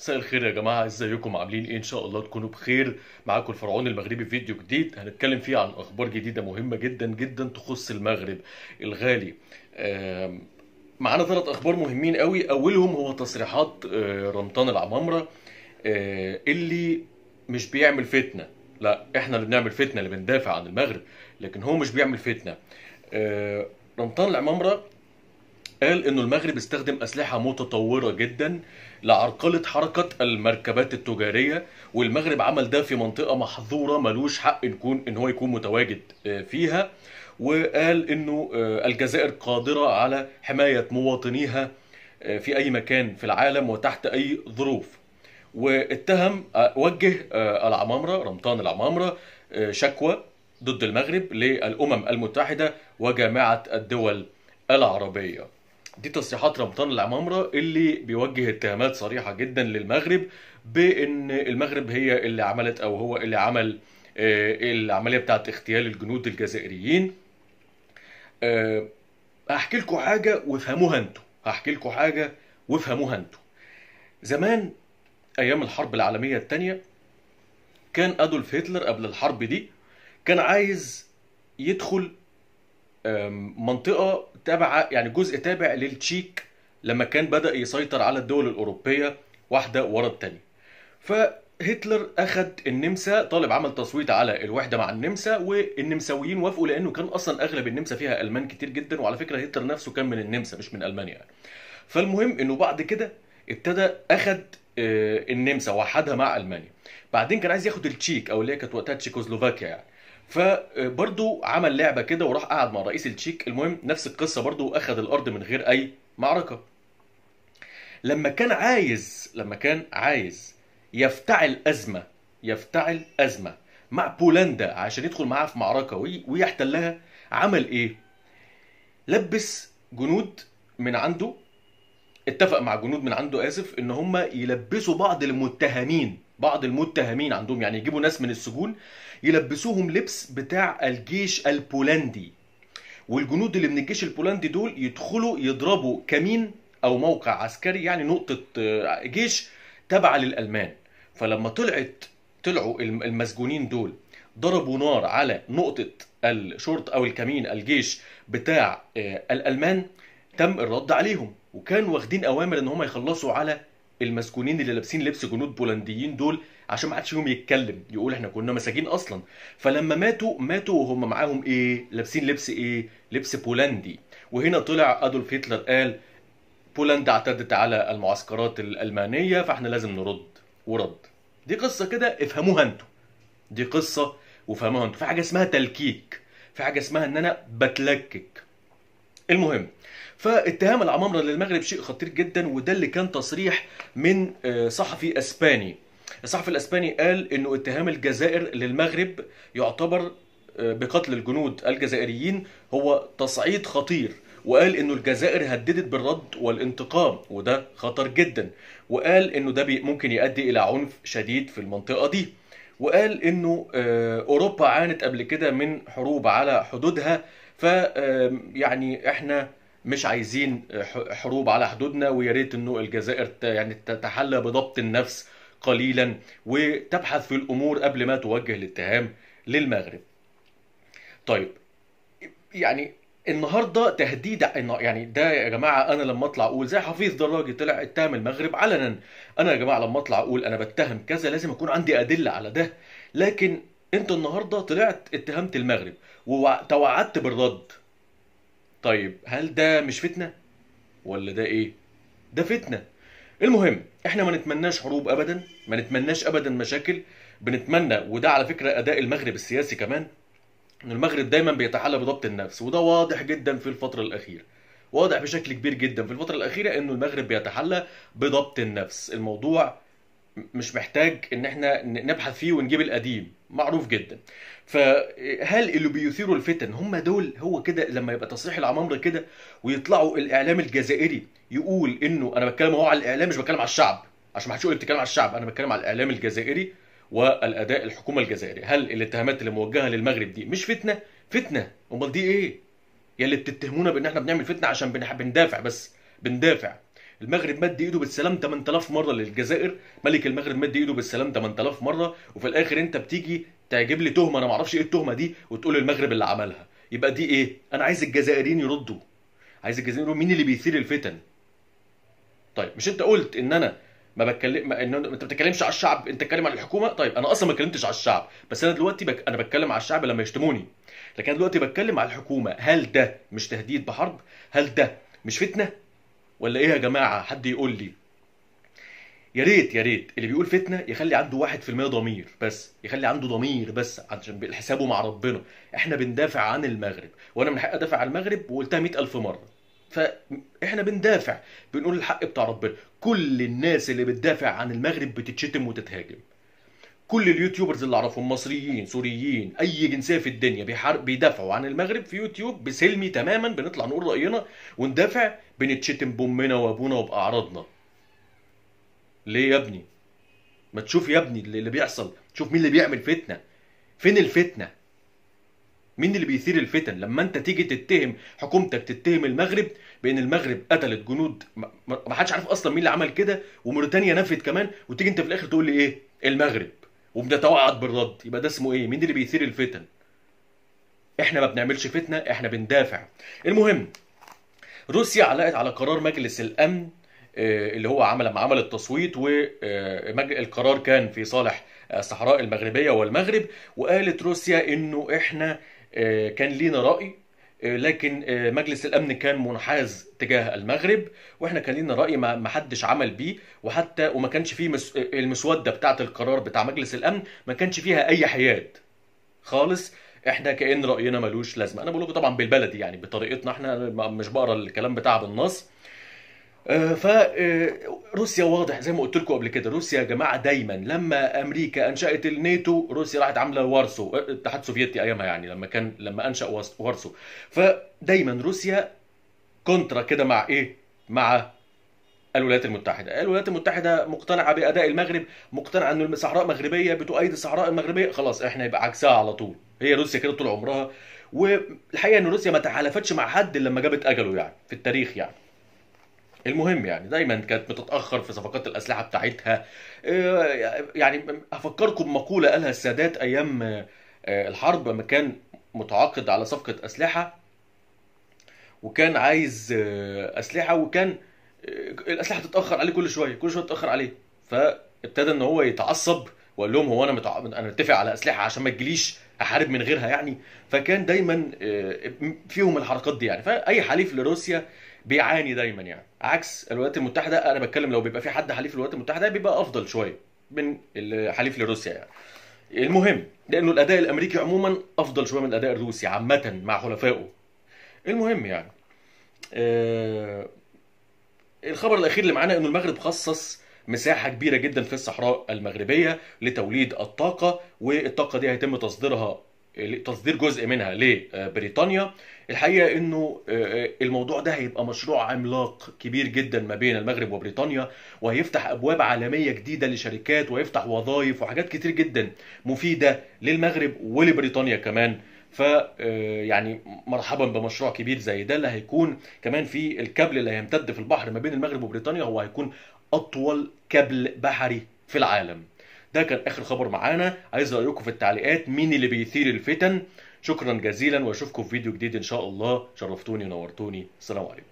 مساء الخير يا جماعه ازيكم عاملين ايه ان شاء الله تكونوا بخير معاكم الفرعون المغربي في فيديو جديد هنتكلم فيه عن اخبار جديده مهمه جدا جدا تخص المغرب الغالي معانا ثلاث اخبار مهمين قوي اولهم هو تصريحات آه، رمضان العمامره آه، اللي مش بيعمل فتنه لا احنا اللي بنعمل فتنه اللي بندافع عن المغرب لكن هو مش بيعمل فتنه آه، رمضان العمامره قال انه المغرب استخدم اسلحه متطوره جدا لعرقله حركه المركبات التجاريه والمغرب عمل ده في منطقه محظوره ملوش حق يكون ان هو يكون متواجد آه، فيها وقال انه آه، الجزائر قادره على حمايه مواطنيها آه، في اي مكان في العالم وتحت اي ظروف واتهم وجه العمامره رمضان العمامره شكوى ضد المغرب للامم المتحده وجامعه الدول العربيه دي تصريحات رمضان العمامرة اللي بيوجه اتهامات صريحة جدا للمغرب بان المغرب هي اللي عملت او هو اللي عمل آه، العملية بتاعت اغتيال الجنود الجزائريين آه، هحكي لكم حاجة وافهموها انتوا هحكي لكم حاجة وافهموها انتوا زمان ايام الحرب العالمية الثانيه كان ادولف هتلر قبل الحرب دي كان عايز يدخل منطقه تابعه يعني جزء تابع للتشيك لما كان بدا يسيطر على الدول الاوروبيه واحده ورا الثانيه فهتلر اخذ النمسا طالب عمل تصويت على الوحده مع النمسا والنمساويين وافقوا لانه كان اصلا اغلب النمسا فيها المان كتير جدا وعلى فكره هتلر نفسه كان من النمسا مش من المانيا يعني. فالمهم انه بعد كده ابتدى اخذ آه، النمسا وحدها مع المانيا بعدين كان عايز ياخد التشيك او اللي هي كانت وقتها تشيكوسلوفاكيا يعني فبرضو عمل لعبه كده وراح قعد مع رئيس التشيك المهم نفس القصه برضو واخد الارض من غير اي معركه لما كان عايز لما كان عايز يفتعل ازمه يفتعل ازمه مع بولندا عشان يدخل معاها في معركه ويحتلها عمل ايه لبس جنود من عنده اتفق مع جنود من عنده اسف ان هم يلبسوا بعض المتهمين بعض المتهمين عندهم يعني يجيبوا ناس من السجون يلبسوهم لبس بتاع الجيش البولندي والجنود اللي من الجيش البولندي دول يدخلوا يضربوا كمين او موقع عسكري يعني نقطه آه، جيش تابعه للالمان فلما طلعت طلعوا المسجونين دول ضربوا نار على نقطه الشرط او الكمين الجيش بتاع آه، الالمان تم الرد عليهم وكانوا واخدين اوامر ان هم يخلصوا على المسجونين اللي لابسين لبس جنود بولنديين دول عشان ما حدش فيهم يتكلم يقول احنا كنا مساجين اصلا فلما ماتوا ماتوا وهم معاهم ايه لابسين لبس ايه لبس بولندي وهنا طلع ادولف هتلر قال بولندا اعتدت على المعسكرات الالمانيه فاحنا لازم نرد ورد دي قصه كده افهموها انتوا دي قصه وفهموها انتوا في حاجه اسمها تلكيك في حاجه اسمها ان انا بتلكك المهم فاتهام العمامرة للمغرب شيء خطير جدا وده اللي كان تصريح من آه، صحفي اسباني الصحفي الاسباني قال انه اتهام الجزائر للمغرب يعتبر آه، بقتل الجنود الجزائريين هو تصعيد خطير وقال انه الجزائر هددت بالرد والانتقام وده خطر جدا وقال انه ده ممكن يؤدي الى عنف شديد في المنطقه دي وقال انه آه، اوروبا عانت قبل كده من حروب على حدودها ف يعني احنا مش عايزين حروب على حدودنا ويا ريت انه الجزائر يعني تتحلى بضبط النفس قليلا وتبحث في الامور قبل ما توجه الاتهام للمغرب. طيب يعني النهارده تهديد يعني ده يا جماعه انا لما اطلع اقول زي حفيظ دراجي طلع اتهم المغرب علنا انا يا جماعه لما اطلع اقول انا بتهم كذا لازم اكون عندي ادله على ده لكن انت النهارده طلعت اتهمت المغرب وتوعدت بالرد طيب هل ده مش فتنه ولا ده ايه ده فتنه المهم احنا ما نتمناش حروب ابدا ما نتمناش ابدا مشاكل بنتمنى وده على فكره اداء المغرب السياسي كمان ان المغرب دايما بيتحلى بضبط النفس وده واضح جدا في الفتره الاخيره واضح بشكل كبير جدا في الفتره الاخيره انه المغرب بيتحلى بضبط النفس الموضوع مش محتاج ان احنا نبحث فيه ونجيب القديم معروف جدا فهل اللي بيثيروا الفتن هم دول هو كده لما يبقى تصريح العمامره كده ويطلعوا الاعلام الجزائري يقول انه انا بتكلم اهو على الاعلام مش بتكلم على الشعب عشان ما حدش يقول بتكلم على الشعب انا بتكلم على الاعلام الجزائري والاداء الحكومه الجزائريه هل الاتهامات اللي موجهه للمغرب دي مش فتنه فتنه امال دي ايه يا اللي بتتهمونا بان احنا بنعمل فتنه عشان بندافع بس بندافع المغرب مد ايده بالسلام 8000 مره للجزائر ملك المغرب مد ايده بالسلام 8000 مره وفي الاخر انت بتيجي تعجب لي تهمه انا ما اعرفش ايه التهمه دي وتقول المغرب اللي عملها يبقى دي ايه انا عايز الجزائريين يردوا عايز الجزائريين يردوا مين اللي بيثير الفتن طيب مش انت قلت ان انا ما بتكلم ان انت بتتكلمش على الشعب انت بتتكلم على الحكومه طيب انا اصلا ما اتكلمتش على الشعب بس انا دلوقتي بك... انا بتكلم على الشعب لما يشتموني لكن انا دلوقتي بتكلم على الحكومه هل ده مش تهديد بحرب هل ده مش فتنه ولا ايه يا جماعه حد يقول لي يا ريت يا ريت اللي بيقول فتنه يخلي عنده 1% ضمير بس يخلي عنده ضمير بس عشان حسابه مع ربنا احنا بندافع عن المغرب وانا من حقي ادافع عن المغرب وقلتها 100000 مره فاحنا بندافع بنقول الحق بتاع ربنا كل الناس اللي بتدافع عن المغرب بتتشتم وتتهاجم كل اليوتيوبرز اللي اعرفهم مصريين سوريين اي جنسيه في الدنيا بيحارب بيدافعوا عن المغرب في يوتيوب بسلمي تماما بنطلع نقول راينا وندافع بنتشتم بامنا وابونا وباعراضنا ليه يا ابني ما تشوف يا ابني اللي بيحصل شوف مين اللي بيعمل فتنه فين الفتنه مين اللي بيثير الفتن لما انت تيجي تتهم حكومتك تتهم المغرب بان المغرب قتلت جنود ما حدش عارف اصلا مين اللي عمل كده وموريتانيا نفت كمان وتيجي انت في الاخر تقول لي ايه المغرب وبنتوعد بالرد يبقى ده اسمه ايه مين اللي بيثير الفتن احنا ما بنعملش فتنه احنا بندافع المهم روسيا علقت على قرار مجلس الامن آه، اللي هو عمل لما عمل التصويت والقرار آه، كان في صالح الصحراء المغربيه والمغرب وقالت روسيا انه احنا آه، كان لينا راي آه، لكن آه، مجلس الامن كان منحاز تجاه المغرب واحنا كان لنا راي ما حدش عمل بيه وحتى وما كانش فيه آه، المسوده بتاعه القرار بتاع مجلس الامن ما كانش فيها اي حياد خالص احنا كان راينا ملوش لازمه انا بقوله طبعا بالبلدي يعني بطريقتنا احنا مش بقرا الكلام بتاع بالنص آه، فروسيا آه، واضح زي ما قلت لكم قبل كده روسيا يا جماعه دايما لما امريكا انشات الناتو روسيا راحت عامله وارسو آه، الاتحاد السوفيتي ايامها يعني لما كان لما انشا وارسو فدايما روسيا كونترا كده مع ايه مع الولايات المتحدة الولايات المتحدة مقتنعة بأداء المغرب مقتنعة أن الصحراء المغربية بتؤيد الصحراء المغربية خلاص إحنا يبقى عكسها على طول هي روسيا كده طول عمرها والحقيقة أن روسيا ما تحالفتش مع حد لما جابت أجله يعني في التاريخ يعني المهم يعني دايما كانت بتتاخر في صفقات الاسلحه بتاعتها آه، يعني هفكركم بمقوله قالها السادات ايام آه، الحرب لما كان متعاقد على صفقه اسلحه وكان عايز آه، اسلحه وكان الاسلحه تتاخر عليه كل شويه كل شويه تتاخر عليه فابتدى ان هو يتعصب وقال لهم هو انا متع... انا متفق على اسلحه عشان ما تجيليش احارب من غيرها يعني فكان دايما آه، فيهم الحركات دي يعني فاي حليف لروسيا بيعاني دايما يعني عكس الولايات المتحده انا بتكلم لو بيبقى في حد حليف للولايات المتحده بيبقى افضل شويه من الحليف لروسيا يعني المهم لانه الاداء الامريكي عموما افضل شويه من الاداء الروسي عامه مع حلفائه المهم يعني آه الخبر الاخير اللي معانا انه المغرب خصص مساحه كبيره جدا في الصحراء المغربيه لتوليد الطاقه والطاقه دي هيتم تصديرها تصدير جزء منها لبريطانيا الحقيقه انه آه، آه، الموضوع ده هيبقى مشروع عملاق كبير جدا ما بين المغرب وبريطانيا وهيفتح ابواب عالميه جديده لشركات ويفتح وظائف وحاجات كتير جدا مفيده للمغرب ولبريطانيا كمان ف آه، يعني مرحبا بمشروع كبير زي ده اللي هيكون كمان في الكابل اللي هيمتد في البحر ما بين المغرب وبريطانيا هو هيكون اطول كابل بحري في العالم ده كان اخر خبر معانا عايز رايكم في التعليقات مين اللي بيثير الفتن شكرا جزيلا واشوفكم في فيديو جديد ان شاء الله شرفتوني ونورتوني السلام عليكم